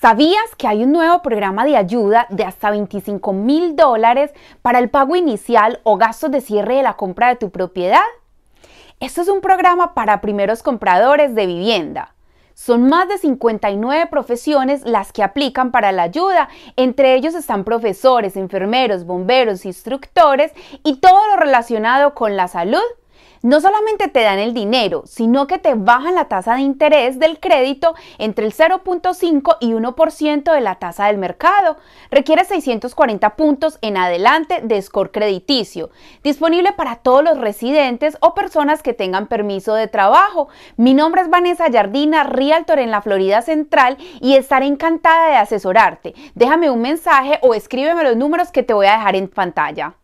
¿Sabías que hay un nuevo programa de ayuda de hasta $25,000 mil dólares para el pago inicial o gastos de cierre de la compra de tu propiedad? Esto es un programa para primeros compradores de vivienda. Son más de 59 profesiones las que aplican para la ayuda. Entre ellos están profesores, enfermeros, bomberos, instructores y todo lo relacionado con la salud no solamente te dan el dinero, sino que te bajan la tasa de interés del crédito entre el 0.5 y 1% de la tasa del mercado. Requiere 640 puntos en adelante de score crediticio, disponible para todos los residentes o personas que tengan permiso de trabajo. Mi nombre es Vanessa Jardina, Realtor en la Florida Central y estaré encantada de asesorarte. Déjame un mensaje o escríbeme los números que te voy a dejar en pantalla.